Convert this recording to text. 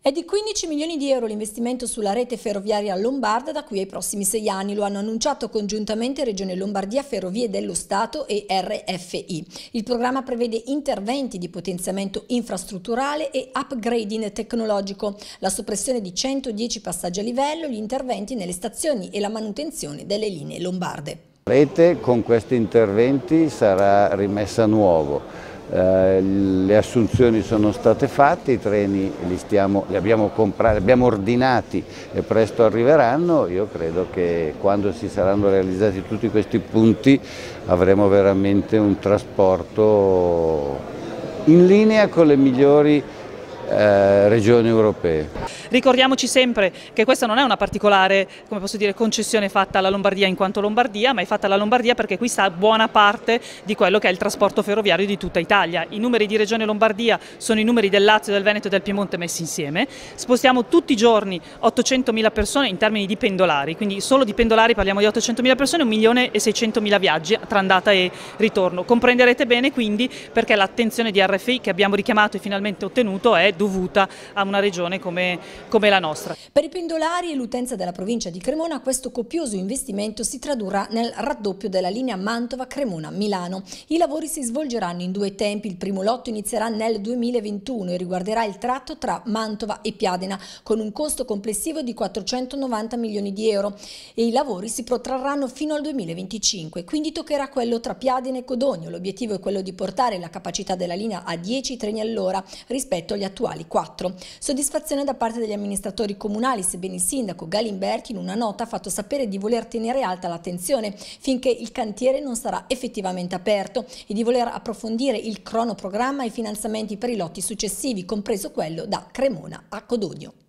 È di 15 milioni di euro l'investimento sulla rete ferroviaria lombarda da qui ai prossimi sei anni, lo hanno annunciato congiuntamente Regione Lombardia Ferrovie dello Stato e RFI. Il programma prevede interventi di potenziamento infrastrutturale e upgrading tecnologico, la soppressione di 110 passaggi a livello, gli interventi nelle stazioni e la manutenzione delle linee lombarde. La rete con questi interventi sarà rimessa a nuovo eh, le assunzioni sono state fatte, i treni li, stiamo, li abbiamo, comprati, li abbiamo ordinati e presto arriveranno, io credo che quando si saranno realizzati tutti questi punti avremo veramente un trasporto in linea con le migliori eh, regioni europee. Ricordiamoci sempre che questa non è una particolare dire, concessione fatta alla Lombardia in quanto Lombardia, ma è fatta alla Lombardia perché qui sta buona parte di quello che è il trasporto ferroviario di tutta Italia. I numeri di Regione Lombardia sono i numeri del Lazio, del Veneto e del Piemonte messi insieme. Spostiamo tutti i giorni 800.000 persone in termini di pendolari, quindi solo di pendolari parliamo di 800.000 persone, e 1.600.000 viaggi tra andata e ritorno. Comprenderete bene quindi perché l'attenzione di RFI che abbiamo richiamato e finalmente ottenuto è dovuta a una regione come, come la nostra. Per i pendolari e l'utenza della provincia di Cremona questo copioso investimento si tradurrà nel raddoppio della linea Mantova-Cremona-Milano. I lavori si svolgeranno in due tempi, il primo lotto inizierà nel 2021 e riguarderà il tratto tra Mantova e Piadena con un costo complessivo di 490 milioni di euro e i lavori si protrarranno fino al 2025, quindi toccherà quello tra Piadena e Codogno. L'obiettivo è quello di portare la capacità della linea a 10 treni all'ora rispetto agli attuali quali 4. Soddisfazione da parte degli amministratori comunali, sebbene il sindaco Galimberti in una nota ha fatto sapere di voler tenere alta l'attenzione finché il cantiere non sarà effettivamente aperto e di voler approfondire il cronoprogramma e i finanziamenti per i lotti successivi, compreso quello da Cremona a Codogno.